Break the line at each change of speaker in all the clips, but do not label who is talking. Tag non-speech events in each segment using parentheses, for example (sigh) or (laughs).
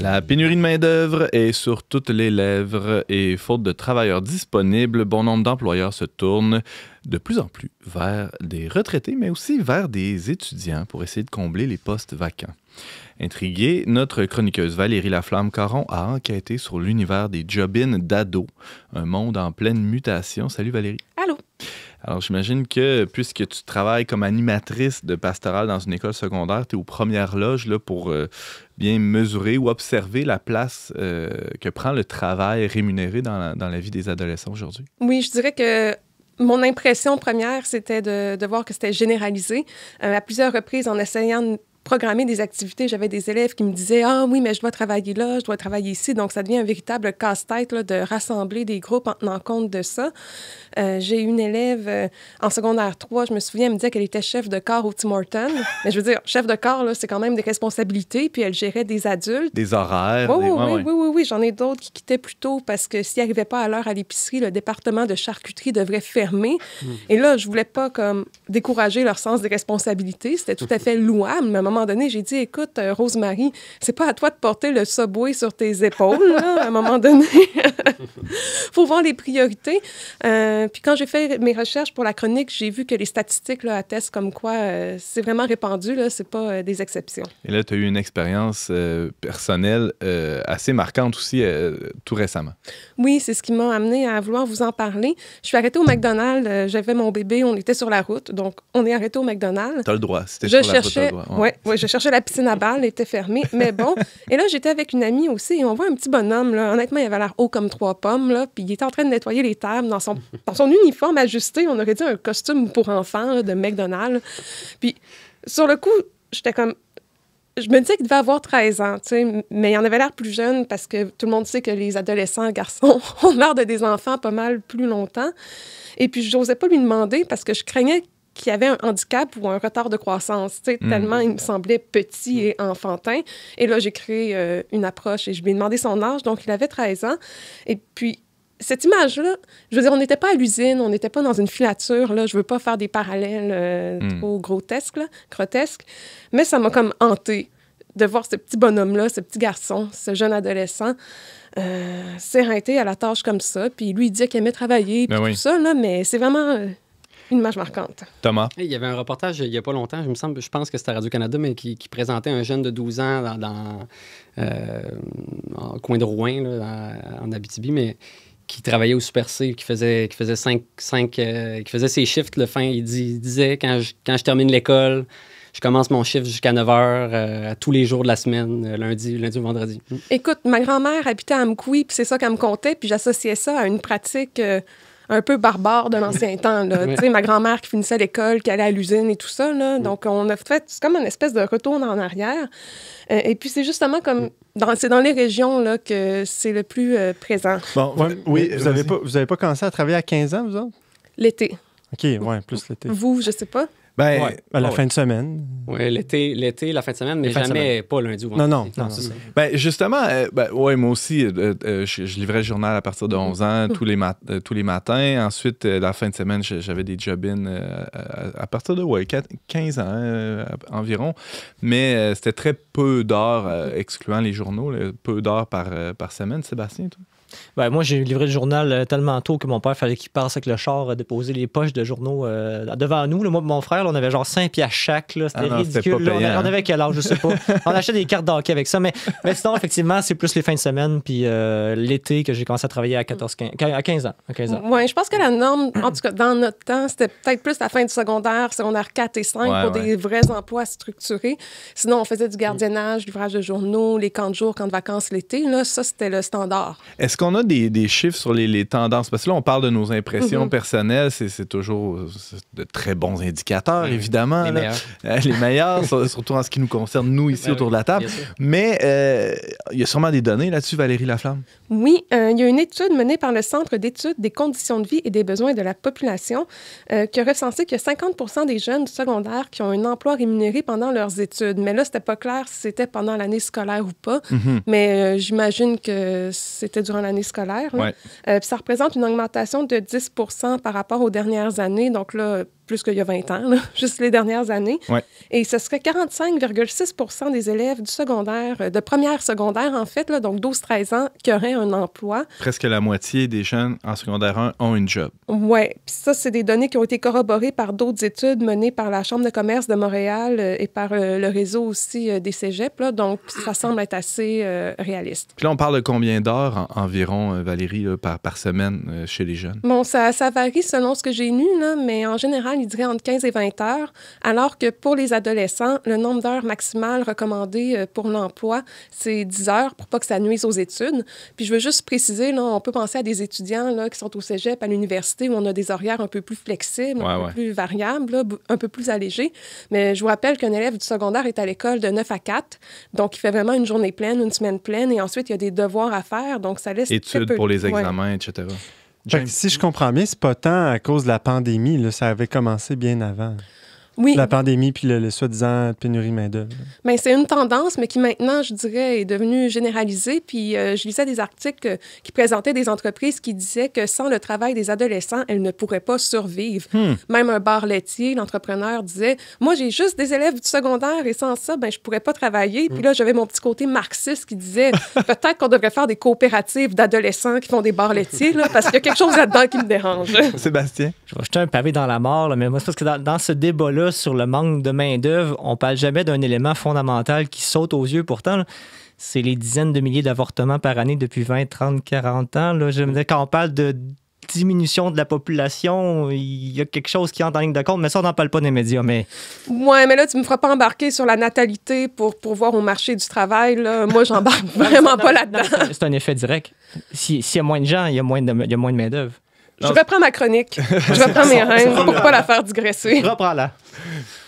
La pénurie de main-d'œuvre est sur toutes les lèvres et, faute de travailleurs disponibles, bon nombre d'employeurs se tournent de plus en plus vers des retraités, mais aussi vers des étudiants pour essayer de combler les postes vacants. Intriguée, notre chroniqueuse Valérie Laflamme-Caron a enquêté sur l'univers des job d'ado, un monde en pleine mutation. Salut Valérie. Alors, j'imagine que puisque tu travailles comme animatrice de pastorale dans une école secondaire, tu es aux premières loges là, pour euh, bien mesurer ou observer la place euh, que prend le travail rémunéré dans la, vie des adolescents aujourd'hui.
Oui, je dirais que mon impression première, c'était de, voir que c'était généralisé. Euh, à plusieurs reprises, en essayant programmer des activités. J'avais des élèves qui me disaient Ah oui, mais je dois travailler là, je dois travailler ici. Donc, ça devient un véritable casse-tête de rassembler des groupes en tenant compte de ça. Euh, j'ai une élève euh, en secondaire 3, je me souviens, elle me disait qu'elle était chef de corps au Tim Hortons. mais je veux dire, chef de corps, c'est quand même des responsabilités. Puis elle gérait des adultes.
Des horaires. Oui, oui,
oui, oui, J'en ai d'autres qui quittaient plus tôt parce que s'ils n'arrivaient pas à l'heure à l'épicerie, le département de charcuterie devrait fermer. Hmm. Et là, je voulais pas comme décourager leur sens des responsabilités. C'était tout à fait louable, mais à un moment donné, j'ai dit Écoute, euh, Rosemary, c'est pas à toi de porter le subway sur tes épaules, à un moment donné. (laughs) faut voir les priorités. Euh, puis quand j'ai fait mes recherches pour la chronique, j'ai vu que les statistiques attestent comme quoi euh, c'est vraiment répandu, là, c'est pas euh, des exceptions.
Et là, tu as eu une expérience personnelle assez marquante aussi tout récemment.
Oui, c'est ce qui m'a amené à vouloir vous en parler. Je suis arrêtée au McDonald's, j'avais mon bébé, on était sur la route, donc on est arrêté au McDonald's. T'as le droit, c'était sur la le droit. Oui, je cherchais la piscine à balle, elle était fermée, mais bon. Et là, j'étais avec une amie aussi, et on voit un petit bonhomme, là. Honnêtement, il avait l'air haut comme trois pommes, là, puis il était en train de nettoyer les tables dans son, (laughs) son uniforme ajusté. On aurait dit un costume pour enfants de McDonald's. Puis, sur le coup, j'étais comme je me disais qu'il devait avoir 13 ans, tu sais, mais il en avait l'air plus jeune parce que tout le monde sait que les adolescents, garçons, (laughs) ont l'air de des enfants pas mal plus longtemps. Et puis, je n'osais pas lui demander parce que je craignais qui avait un handicap ou un retard de croissance, tu mm. tellement il me semblait petit mm. et enfantin. Et là, j'ai créé euh, une approche et je lui ai demandé son âge, donc il avait 13 ans. Et puis, cette image-là, je veux dire, on n'était pas à l'usine, on n'était pas dans une filature, là, je veux pas faire des parallèles euh, mm. trop grotesques, grotesques, mais ça m'a comme hanté de voir ce petit bonhomme-là, ce petit garçon, ce jeune adolescent euh, à la tâche comme ça, puis lui, il disait qu'il aimait travailler, et ben tout ça, là, mais c'est vraiment... Euh, une image marquante.
Thomas. Il y avait un reportage il n'y a pas longtemps, je me semble, je pense que c'était Radio-Canada, mais qui, présentait un jeune de 12 ans dans, euh, coin de Rouen, en, Abitibi, mais qui travaillait au Super C, qui faisait, qui faisait, cinq, cinq, euh, qui faisait ses shifts le fin. Il, disait quand je, quand je termine l'école, je commence mon shift jusqu'à 9 h euh, tous les jours de la semaine, lundi, lundi ou vendredi.
Écoute, ma grand-mère habitait à Mkoui, puis c'est ça qu'elle me comptait, puis j'associais ça à une pratique un peu barbare de l'ancien (laughs) temps. Là. sais, Ma grand-mère qui finissait l'école, qui allait à l'usine et tout ça. Donc, on a fait, comme une espèce de retour en arrière. Euh, et puis, c'est justement comme, c'est dans les régions là, que c'est le plus euh, présent.
Bon, euh, oui, vous n'avez pas, vous avez pas commencé à travailler à 15 ans, vous autres? L'été. OK, ouais, plus l'été.
Vous, je sais pas.
Ben, à la ah fin de semaine.
Oui, l'été, l'été, la fin de semaine, mais jamais pas lundi ou
vendredi. Non, non. non, Ça. Ben, justement, euh, ben, ouais, moi aussi, euh, euh, je, livrais le journal à partir de 11 mhm. ans tous mhm. les, tous les matins. Ensuite, la fin de semaine, j'avais des job à, partir de 15 ans environ. Mais c'était très peu d'heures, excluant les journaux, peu d'heures par, par semaine, Sébastien. Toi? Ben, moi, j'ai livré
le journal euh, tellement tôt que mon père fallait qu'il passe avec le char à déposer les poches de journaux euh, devant nous. Là, moi, mon frère, on avait genre 5 pieds à chaque. Ah c'était ridicule. on, hein. avait, quel âge, je sais pas. (laughs) on achetait des cartes d'hockey avec ça. Mais, sinon, effectivement, c'est plus les fins de semaine puis euh, l'été que j'ai commencé à travailler à 14, 15, à 15 ans. je
pense que la norme, en tout cas, dans notre temps, c'était peut-être plus la fin du secondaire, secondaire 4 et 5 pour des vrais emplois structurés. Sinon, on faisait du gardiennage, livrage de journaux, les camps de jour, camps de vacances l'été. Là, ça, c'était le standard
qu'on a des, des, chiffres sur les, tendances? Parce que là, on parle de nos impressions mhm. personnelles. C'est toujours de très bons indicateurs, mhm. évidemment. Les meilleurs. (laughs) Euh, surtout en ce qui nous concerne, nous, ici, ben autour de la table. Mais euh, il y a sûrement des données là-dessus, Valérie Laflamme?
Oui, euh, il y a une étude menée par le Centre d'études des conditions de vie et des besoins de la population qui a recensé que 50 des jeunes secondaires qui ont un emploi rémunéré pendant leurs études. Mais là, c'était pas clair si c'était pendant l'année scolaire ou pas. Mhm. Mais j'imagine que c'était durant la scolaire. Euh, ça représente une augmentation de 10 par rapport aux dernières années. Donc là, plus qu'il y a 20 ans, (laughs) juste les dernières années. Et ce serait 45,6 des élèves du secondaire, euh, de première secondaire en fait, là, donc 12-13 ans, qui auraient un emploi.
Presque la moitié des jeunes en secondaire 1 ont une job.
Oui, puis ça, c'est des données qui ont été corroborées par d'autres études menées par la Chambre de commerce de Montréal euh, et par euh, le réseau aussi des cégeps. Là, donc, ça semble être assez réaliste.
Puis là, on parle de combien d'heures environ, Valérie, par, par semaine chez les jeunes?
Bon, ça, ça varie selon ce que j'ai lu, mais en général, il dirait entre 15 et 20 heures, alors que pour les adolescents, le nombre d'heures maximales recommandées euh, pour l'emploi, c'est 10 heures pour pas que ça nuise aux études. Puis je veux juste préciser, là, on peut penser à des étudiants là, qui sont au cégep, à l'université, où on a des horaires un peu plus flexibles, un peu plus variables, un peu plus allégés. Mais je vous rappelle qu'un élève du secondaire est à l'école de 9 à 4, donc il fait vraiment une journée pleine, une semaine pleine, et ensuite il y a des devoirs à faire, donc ça laisse... Études pour les examens,
etc
si je comprends bien, c'est pas tant à cause de la pandémie, ça avait commencé bien avant. La pandémie puis le, soi-disant pénurie main-d'œuvre.
Mais c'est une tendance, mais qui maintenant, je dirais, est devenue généralisée. Puis euh, je lisais des articles euh, qui présentaient des entreprises qui disaient que sans le travail des adolescents, elles ne pourraient pas survivre. Hmm. Même un bar laitier, l'entrepreneur disait Moi, j'ai juste des élèves du secondaire et sans ça, ben, je ne pourrais pas travailler. Puis là, j'avais mon petit côté marxiste qui disait (laughs) Peut-être qu'on devrait faire des coopératives d'adolescents qui font des bars laitiers, là, parce qu'il y a quelque chose là-dedans qui me dérange.
Sébastien Je vais jeter un pavé dans la mort, là, mais moi, c'est parce que dans, dans ce débat-là, sur le manque de main-d'œuvre, on ne parle jamais d'un élément fondamental qui saute aux yeux. Pourtant, c'est les dizaines de milliers d'avortements par année depuis 20, 30, 40 ans. Là. Je me quand on parle de diminution de la population, il y a quelque chose qui entre en ligne de compte, mais ça, on n'en parle pas dans les médias. Mais...
mais là, tu ne me feras pas embarquer sur la natalité pour, pour voir au marché du travail. Là. Moi, j'embarque (laughs) vraiment pas là-dedans.
C'est un effet direct. S'il y a moins de gens, il y a moins de,
moins de main-d'œuvre. Je reprends
ma chronique. Je reprends mes reines pour pas la faire digresser. Reprends-la.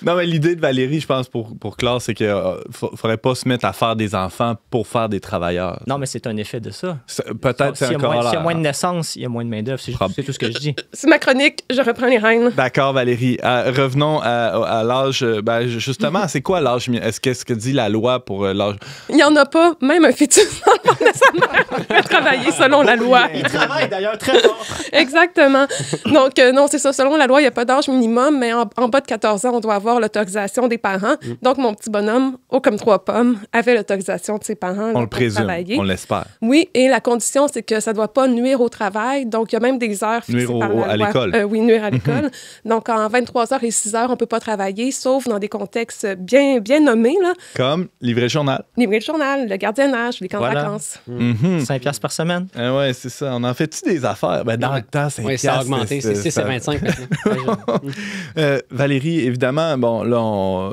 Non, mais l'idée de Valérie, je pense, pour, pour c'est qu'il ne euh, faudrait pas se mettre à faire des enfants pour faire des travailleurs. Non, mais c'est un effet de ça. Peut-être c'est S'il y a moins de naissances, il y a moins de main-d'œuvre. C'est tout ce que je dis. (laughs)
C'est ma chronique, je reprends les reines.
D'accord, Valérie. Euh, revenons à, l'âge. Euh, ben, justement, c'est quoi l'âge Est-ce que, ce que dit la loi pour l'âge
Il n'y en a pas, même un futur peut (laughs) travailler selon la loi. Il travaille d'ailleurs très fort. (laughs) Exactement. Donc, euh, non, c'est ça. Selon la loi, il n'y a pas d'âge minimum, mais en, bas de 14 ans, on doit avoir l'autorisation des parents. Mm. Donc, mon petit bonhomme, haut comme trois pommes, avait l'autorisation de ses parents. On le présume. On l'espère. Oui, et la condition, c'est que ça ne doit pas nuire au travail. Donc, il y a même des heures fixées nuire la loi. – à l'école. Euh, oui, nuire à (laughs) l'école. donc, en 23 h et 6 heures, on ne peut pas travailler, sauf dans des contextes bien, bien nommés. Là.
Comme livrer le journal.
Livrer le journal, le gardiennage, les camps de vacances.
5 mm-hmm. par semaine. Ah oui, c'est ça. On en fait-tu des affaires? Ben, dans le temps, 5 ça a augmenté. Hein. C'est 6 ça... 25 (laughs) mm. euh, Valérie, évidemment, bon, là,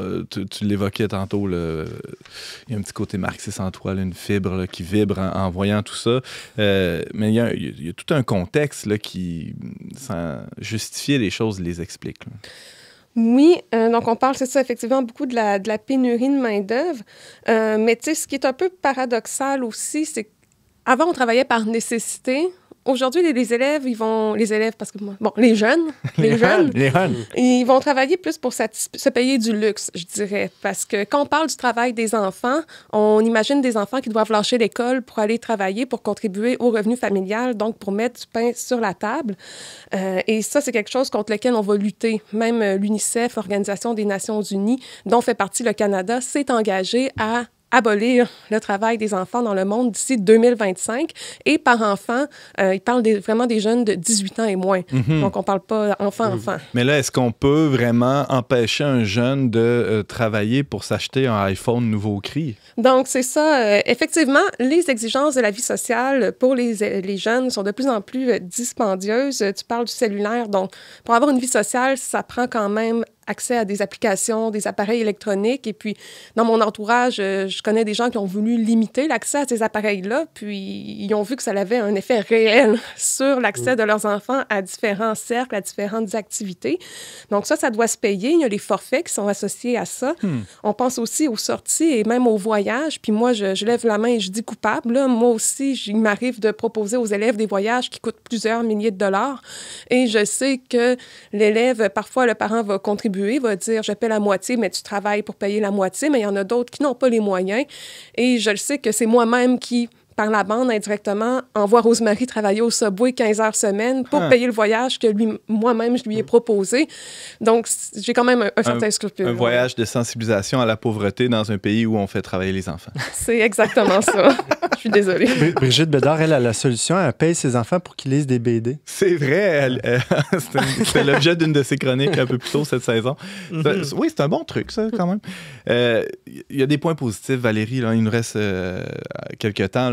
euh, tu, l'évoquais tantôt, il y a un petit côté marxiste en toi, une fibre qui vibre en, voyant tout ça. Euh, mais il y, a, il y, a, tout un contexte qui, sans justifier les choses, les explique.
Oui, euh, donc on parle, c'est ça, effectivement, beaucoup de la, de pénurie de main-d'œuvre. Euh, mais tu sais, ce qui est un peu paradoxal aussi, c'est qu'avant, on travaillait par nécessité, aujourd'hui, les, élèves, ils vont. Les élèves, parce que moi. Bon, les jeunes. (laughs) Les, jeunes. jeunes. Ils vont travailler plus pour se payer du luxe, je dirais. Parce que quand on parle du travail des enfants, on imagine des enfants qui doivent lâcher l'école pour aller travailler, pour contribuer au revenu familial, donc pour mettre du pain sur la table. Euh, et ça, c'est quelque chose contre lequel on va lutter. Même euh, l'UNICEF, Organisation des Nations Unies, dont fait partie le Canada, s'est engagé à abolir le travail des enfants dans le monde d'ici 2025. Et par enfant, ils euh, il parle vraiment des jeunes de 18 ans et moins. Mhm. Donc, on ne parle pas enfant-enfant. Euh,
mais là, est-ce qu'on peut vraiment empêcher un jeune de euh, travailler pour s'acheter un iPhone nouveau cri?
Donc, c'est ça. effectivement, les exigences de la vie sociale pour les, les jeunes sont de plus en plus dispendieuses. Tu parles du cellulaire. Donc, pour avoir une vie sociale, ça prend quand même accès à des applications, des appareils électroniques. Et puis, dans mon entourage, euh, je connais des gens qui ont voulu limiter l'accès à ces appareils-là, puis ils ont vu que ça avait un effet réel (laughs) sur l'accès mm. de leurs enfants à différents cercles, à différentes activités. Donc ça, ça doit se payer. Il y a les forfaits qui sont associés à ça. Hmm. On pense aussi aux sorties et même aux voyages. Puis moi, je, lève la main et je dis coupable. Là. Moi aussi, il m'arrive de proposer aux élèves des voyages qui coûtent plusieurs milliers de dollars. Et je sais que l'élève, parfois, le parent va contribuer va dire je paie la moitié, mais tu travailles pour payer la moitié, mais il y en a d'autres qui n'ont pas les moyens. Et je le sais que c'est moi-même qui par la bande indirectement, envoie Rosemary travailler au Subway 15 heures semaine pour ah. payer le voyage que moi-même, je lui ai proposé. Donc, j'ai quand même un, certain scrupule. Un voyage
de sensibilisation à la pauvreté dans un pays où on fait travailler les enfants. (laughs)
C'est exactement ça. (laughs) Je suis désolée.
Brigitte Bedard, elle a la solution. Elle paye ses enfants pour qu'ils lisent des BD. C'est vrai. Euh, (laughs) c'est l'objet d'une de ses chroniques un peu plus tôt cette saison.
Mm-hmm. Oui, c'est un bon truc, ça, quand même. Il euh, y a des points positifs, Valérie. Là, il nous reste euh, quelques temps.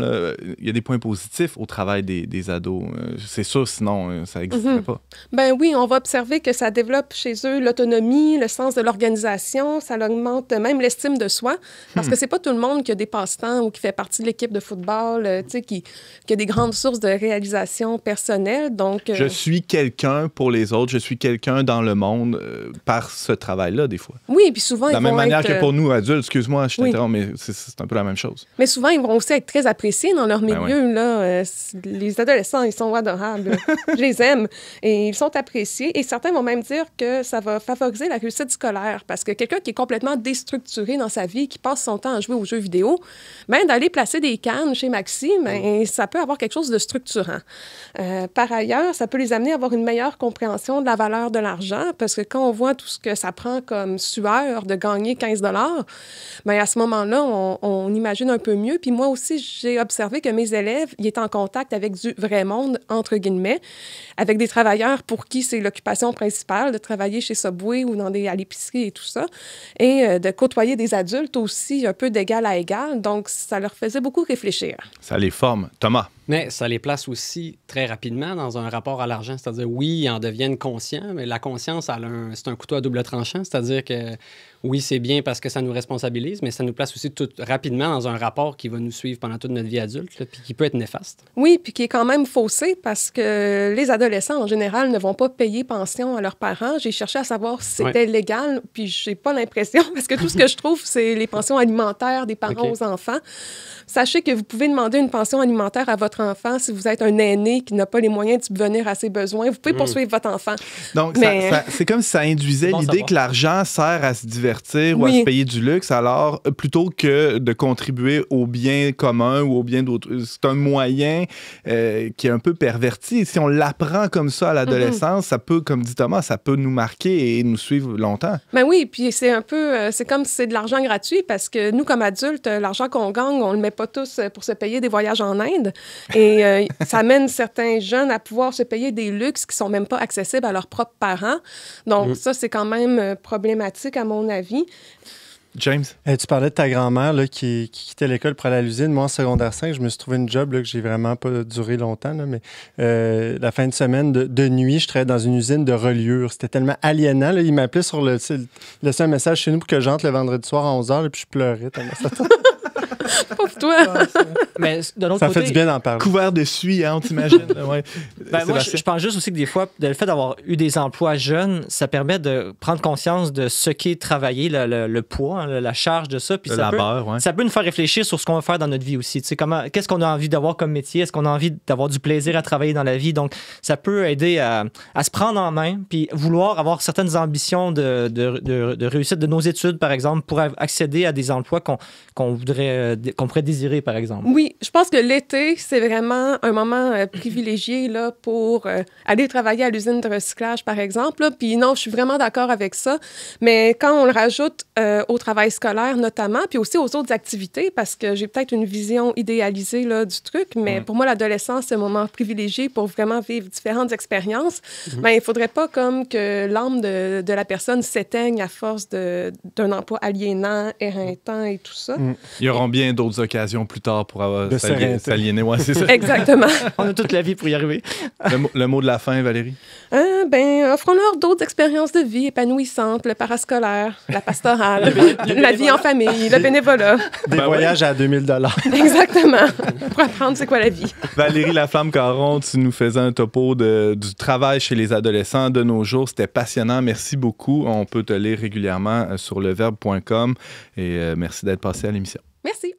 Il y a des points positifs au travail des, ados. C'est sûr, sinon, ça n'existerait mm-hmm. pas.
Ben oui, on va observer que ça développe chez eux l'autonomie, le sens de l'organisation. Ça augmente même l'estime de soi. Parce que hmm. que c'est pas tout le monde qui a des passe-temps ou qui fait partie de l'équipe de football, euh, tu sais, qui, a des grandes sources de réalisation personnelle. Donc, euh, Je suis
quelqu'un pour les autres, je suis quelqu'un dans le monde euh, par ce travail-là, des fois.
Oui, puis souvent, de la même manière que pour
nous adultes, excuse-moi, je t'interromps, mais c'est un peu la même chose.
Mais souvent, ils vont aussi être très appréciés dans leur ben milieu. là. les adolescents, ils sont adorables. (laughs) je les aime. Et ils sont appréciés. Et certains vont même dire que ça va favoriser la réussite scolaire parce que quelqu'un qui est complètement déstructuré dans sa vie, qui passe son temps à jouer aux jeux vidéo, ben, d'aller placer des cas, chez Maxime, et ça peut avoir quelque chose de structurant. Euh, par ailleurs, ça peut les amener à avoir une meilleure compréhension de la valeur de l'argent, parce que quand on voit tout ce que ça prend comme sueur de gagner 15 dollars, ben, à ce moment-là, on, imagine un peu mieux. Puis moi aussi, j'ai observé que mes élèves, ils étaient en contact avec du vrai monde, entre guillemets, avec des travailleurs pour qui c'est l'occupation principale de travailler chez Subway ou dans des, à l'épicerie et tout ça, et euh, de côtoyer des adultes aussi un peu d'égal à égal. Donc, ça leur faisait beaucoup réfléchir
ça les forme. Thomas.
Mais ça les place aussi très rapidement dans un rapport à l'argent. C'est-à-dire, oui, ils en deviennent conscients, mais la conscience, c'est un couteau à double tranchant. C'est-à-dire que oui, c'est bien parce que ça nous responsabilise, mais ça nous place aussi tout rapidement dans un rapport qui va nous suivre pendant toute notre vie adulte, puis qui peut être néfaste.
Oui, puis qui est quand même faussé parce que les adolescents, en général, ne vont pas payer pension à leurs parents. J'ai cherché à savoir si c'était légal, puis j'ai pas l'impression, (laughs) parce que tout ce que je trouve, c'est les pensions alimentaires des parents aux enfants. Sachez que vous pouvez demander une pension alimentaire à votre enfant si vous êtes un aîné qui n'a pas les moyens de subvenir à ses besoins. Vous pouvez hmm. poursuivre votre enfant. Donc,
c'est comme si ça induisait l'idée que l'argent sert à se divertir ou à se payer du luxe, alors euh, plutôt que de contribuer au bien commun ou au bien d'autres. Euh, c'est un moyen euh, qui est un peu perverti. Si on l'apprend comme ça à mhm. l'adolescence, ça peut, comme dit Thomas, ça peut nous marquer et nous suivre longtemps.
Ben oui, puis c'est un peu, c'est comme si c'est de l'argent gratuit parce que nous, comme adultes, l'argent qu'on gagne, on le met pas tous pour se payer des voyages en Inde. Et (laughs) ça amène certains jeunes à pouvoir se payer des luxes qui sont même pas accessibles à leurs propres parents. Donc, mm. ça, c'est quand même problématique, à mon avis.
James? Euh, tu parlais de ta grand-mère qui, qui, quittait l'école pour aller à l'usine. Moi, en secondaire 5, je me suis trouvé une job là, que j'ai vraiment pas duré longtemps. mais euh, la fin de semaine, de, nuit, je travaillais dans une usine de reliure. C'était tellement aliénant. Il m'appelait sur le... Il laissait un message chez nous pour que j'entre le vendredi soir à 11h, puis je pleurais (laughs)
Pauvre (laughs) toi. mais ça fait du bien d'en parler.
Couvert de suie, hein, on
t'imagine. (laughs) Ouais. Ben, moi, je, pense juste aussi que des fois, le fait d'avoir eu des emplois jeunes, ça permet de prendre conscience de ce qu'est travailler le, poids, hein, la charge de ça. Puis ça, peut, ça peut nous faire réfléchir sur ce qu'on veut faire dans notre vie aussi. Comment, qu'est-ce qu'on a envie d'avoir comme métier? Est-ce qu'on a envie d'avoir du plaisir à travailler dans la vie? Donc, ça peut aider à, se prendre en main, puis vouloir avoir certaines ambitions de, réussite de nos études, par exemple, pour accéder à des emplois qu'on voudrait euh, qu'on pourrait désirer, par exemple?
Oui, je pense que l'été, c'est vraiment un moment euh, privilégié là, pour euh, aller travailler à l'usine de recyclage, par exemple. Puis non, je suis vraiment d'accord avec ça. Mais quand on le rajoute euh, au travail scolaire, notamment, puis aussi aux autres activités, parce que j'ai peut-être une vision idéalisée là, du truc, mais pour moi, l'adolescence, c'est un moment privilégié pour vraiment vivre différentes expériences. mais mm-hmm. ben, il ne faudrait pas comme que l'âme de, de, la personne s'éteigne à force d'un emploi aliénant, éreintant et tout ça. Mm.
Il y aura bien d'autres occasions plus tard pour s'aliéner. Ouais, (laughs) Exactement. On a toute la vie pour y arriver. le, mot de la fin, Valérie?
Euh, ben, offrons-leur d'autres expériences de vie épanouissantes, le parascolaire, la pastorale, (laughs) la vie en famille, le bénévolat.
Des ben voyages à 2000 (laughs)
Exactement. Pour apprendre c'est quoi la vie.
Valérie la Laflamme-Caron, tu nous faisais un topo de, du travail chez les adolescents de nos jours. C'était passionnant. Merci beaucoup. On peut te lire régulièrement euh, sur leverbe.com et euh, merci d'être passé à l'émission. Merci.